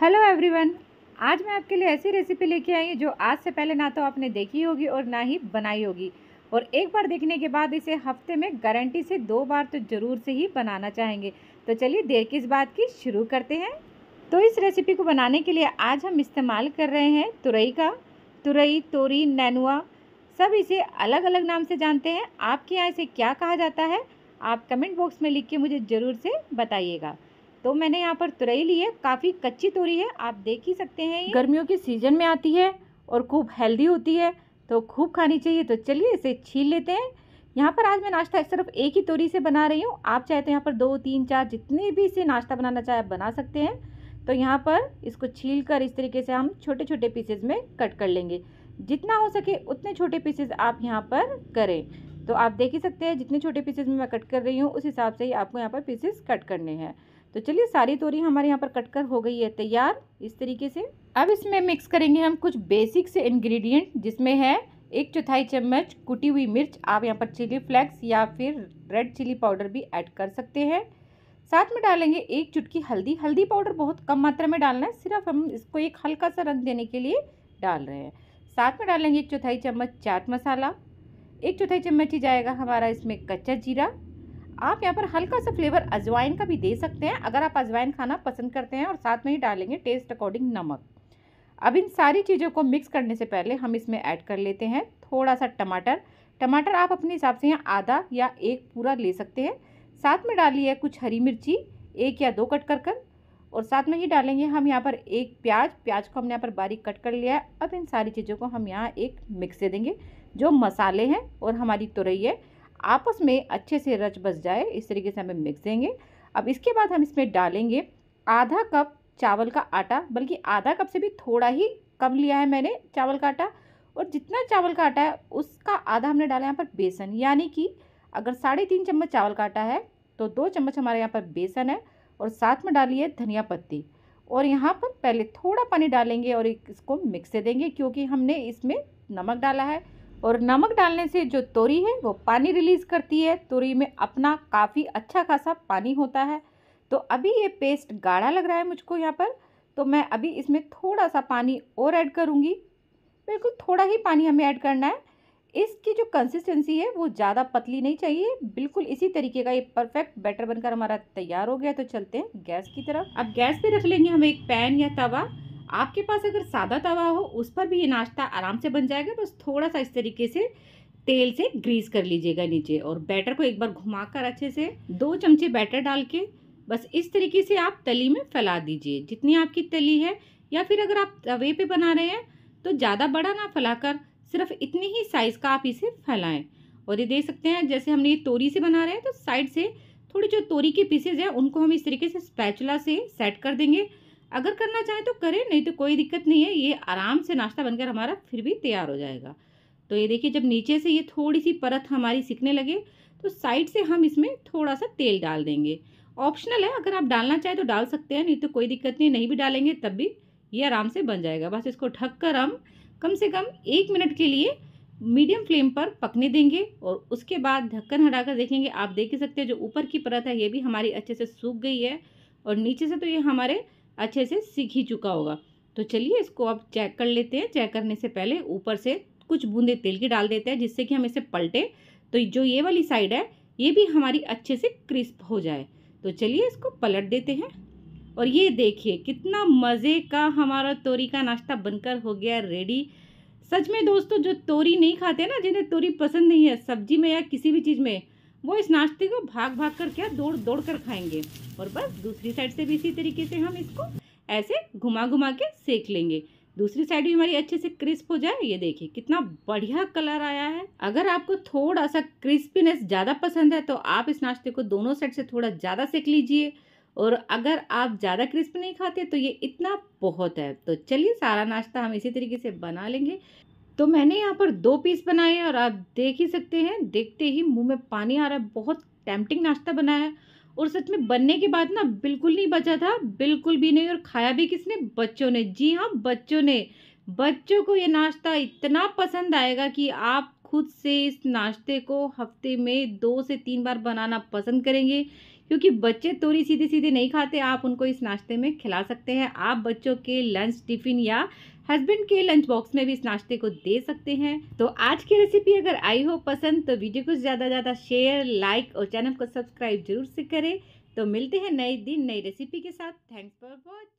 hello everyone आज मैं आपके लिए ऐसी रेसिपी लेके आई हूँ जो आज से पहले ना तो आपने देखी होगी और ना ही बनाई होगी और एक बार देखने के बाद इसे हफ्ते में गारंटी से दो बार तो ज़रूर से ही बनाना चाहेंगे तो चलिए देर किस बात की शुरू करते हैं तो इस रेसिपी को बनाने के लिए आज हम इस्तेमाल कर रहे हैं तुरई का तुरई तोरी नैनुआ सब इसे अलग अलग नाम से जानते हैं आपके यहाँ इसे क्या कहा जाता है आप कमेंट बॉक्स में लिख के मुझे ज़रूर से बताइएगा तो मैंने यहाँ पर तुरई ली है काफ़ी कच्ची तोरी है आप देख ही सकते हैं गर्मियों के सीजन में आती है और खूब हेल्दी होती है तो खूब खानी चाहिए तो चलिए इसे छील लेते हैं यहाँ पर आज मैं नाश्ता सिर्फ एक ही तोरी से बना रही हूँ आप चाहे तो यहाँ पर दो तीन चार जितने भी इसे नाश्ता बनाना चाहे आप बना सकते हैं तो यहाँ पर इसको छील कर इस तरीके से हम छोटे छोटे पीसेज में कट कर लेंगे जितना हो सके उतने छोटे पीसेज आप यहाँ पर करें तो आप देख ही सकते हैं जितने छोटे पीसेज में मैं कट कर रही हूँ उस हिसाब से ही आपको यहाँ पर पीसेज कट करने हैं तो चलिए सारी तोरी हमारे यहाँ पर कटकर हो गई है तैयार इस तरीके से अब इसमें मिक्स करेंगे हम कुछ बेसिक से इंग्रेडिएंट जिसमें है एक चौथाई चम्मच कुटी हुई मिर्च आप यहाँ पर चिली फ्लेक्स या फिर रेड चिली पाउडर भी ऐड कर सकते हैं साथ में डालेंगे एक चुटकी हल्दी हल्दी पाउडर बहुत कम मात्रा में डालना है सिर्फ हम इसको एक हल्का सा रंग देने के लिए डाल रहे हैं साथ में डालेंगे एक चौथाई चम्मच चाट मसाला एक चौथाई चम्मच ही जाएगा हमारा इसमें कच्चा जीरा आप यहाँ पर हल्का सा फ्लेवर अजवाइन का भी दे सकते हैं अगर आप अजवाइन खाना पसंद करते हैं और साथ में ही डालेंगे टेस्ट अकॉर्डिंग नमक अब इन सारी चीज़ों को मिक्स करने से पहले हम इसमें ऐड कर लेते हैं थोड़ा सा टमाटर टमाटर आप अपने हिसाब से यहाँ आधा या एक पूरा ले सकते हैं साथ में डालिए कुछ हरी मिर्ची एक या दो कट कर कर और साथ में ही डालेंगे हम यहाँ पर एक प्याज प्याज को हमने यहाँ पर बारीक कट कर लिया है अब इन सारी चीज़ों को हम यहाँ एक मिक्स दे देंगे जो मसाले हैं और हमारी तुरई है आपस में अच्छे से रच बस जाए इस तरीके से हमें मिक्स देंगे अब इसके बाद हम इसमें डालेंगे आधा कप चावल का आटा बल्कि आधा कप से भी थोड़ा ही कम लिया है मैंने चावल का आटा और जितना चावल का आटा है उसका आधा हमने डाला यहाँ पर बेसन यानी कि अगर साढ़े तीन चम्मच चावल का आटा है तो दो चम्मच हमारे यहाँ पर बेसन है और साथ में डाली है धनिया पत्ती और यहाँ पर पहले थोड़ा पानी डालेंगे और इसको मिक्स देंगे क्योंकि हमने इसमें नमक डाला है और नमक डालने से जो तोरी है वो पानी रिलीज़ करती है तोरी में अपना काफ़ी अच्छा खासा पानी होता है तो अभी ये पेस्ट गाढ़ा लग रहा है मुझको यहाँ पर तो मैं अभी इसमें थोड़ा सा पानी और ऐड करूँगी बिल्कुल थोड़ा ही पानी हमें ऐड करना है इसकी जो कंसिस्टेंसी है वो ज़्यादा पतली नहीं चाहिए बिल्कुल इसी तरीके का ये परफेक्ट बैटर बनकर हमारा तैयार हो गया तो चलते हैं गैस की तरफ अब गैस पे रख लेंगे हम एक पैन या तवा आपके पास अगर सादा तवा हो उस पर भी ये नाश्ता आराम से बन जाएगा बस थोड़ा सा इस तरीके से तेल से ग्रीस कर लीजिएगा नीचे और बैटर को एक बार घुमाकर अच्छे से दो चमचे बैटर डाल के बस इस तरीके से आप तली में फैला दीजिए जितनी आपकी तली है या फिर अगर आप तवे पे बना रहे हैं तो ज़्यादा बड़ा ना फैलाकर सिर्फ इतनी ही साइज़ का आप इसे फैलाएं और ये देख सकते हैं जैसे हमने ये तोरी से बना रहे हैं तो साइड से थोड़ी जो तोरी के पीसेज हैं उनको हम इस तरीके से स्पैचुला से सेट कर देंगे अगर करना चाहें तो करें नहीं तो कोई दिक्कत नहीं है ये आराम से नाश्ता बनकर हमारा फिर भी तैयार हो जाएगा तो ये देखिए जब नीचे से ये थोड़ी सी परत हमारी सीखने लगे तो साइड से हम इसमें थोड़ा सा तेल डाल देंगे ऑप्शनल है अगर आप डालना चाहें तो डाल सकते हैं नहीं तो कोई दिक्कत नहीं नहीं भी डालेंगे तब भी ये आराम से बन जाएगा बस इसको ढक कर हम कम से कम एक मिनट के लिए मीडियम फ्लेम पर पकने देंगे और उसके बाद ढक्कन हटाकर देखेंगे आप देख ही सकते हैं जो ऊपर की परत है ये भी हमारी अच्छे से सूख गई है और नीचे से तो ये हमारे अच्छे से सीख ही चुका होगा तो चलिए इसको अब चेक कर लेते हैं चेक करने से पहले ऊपर से कुछ बूंदे तेल की डाल देते हैं जिससे कि हम इसे पलटे तो जो ये वाली साइड है ये भी हमारी अच्छे से क्रिस्प हो जाए तो चलिए इसको पलट देते हैं और ये देखिए कितना मज़े का हमारा तोरी का नाश्ता बनकर हो गया रेडी सच में दोस्तों जो तोरी नहीं खाते ना जिन्हें तोरी पसंद नहीं है सब्जी में या किसी भी चीज़ में वो इस नाश्ते को भाग भाग कर क्या दौड़ दौड़ कर खाएंगे और बस दूसरी साइड से भी इसी तरीके से हम इसको ऐसे घुमा घुमा के सेक लेंगे दूसरी साइड भी हमारी अच्छे से क्रिस्प हो जाए ये देखिए कितना बढ़िया कलर आया है अगर आपको थोड़ा सा क्रिस्पीनेस ज़्यादा पसंद है तो आप इस नाश्ते को दोनों साइड से थोड़ा ज़्यादा सेक लीजिए और अगर आप ज़्यादा क्रिस्प नहीं खाते तो ये इतना बहुत है तो चलिए सारा नाश्ता हम इसी तरीके से बना लेंगे तो मैंने यहाँ पर दो पीस बनाए और आप देख ही सकते हैं देखते ही मुंह में पानी आ रहा है बहुत टैमटिंग नाश्ता बनाया और सच में बनने के बाद ना बिल्कुल नहीं बचा था बिल्कुल भी नहीं और खाया भी किसने बच्चों ने जी हाँ बच्चों ने बच्चों को ये नाश्ता इतना पसंद आएगा कि आप खुद से इस नाश्ते को हफ्ते में दो से तीन बार बनाना पसंद करेंगे क्योंकि बच्चे तोरी सीधे सीधे नहीं खाते आप उनको इस नाश्ते में खिला सकते हैं आप बच्चों के लंच टिफिन या हस्बैंड के लंच बॉक्स में भी इस नाश्ते को दे सकते हैं तो आज की रेसिपी अगर आई हो पसंद तो वीडियो को ज़्यादा ज़्यादा शेयर लाइक और चैनल को सब्सक्राइब जरूर से करें तो मिलते हैं नए दिन नई रेसिपी के साथ थैंक्स फॉर वॉच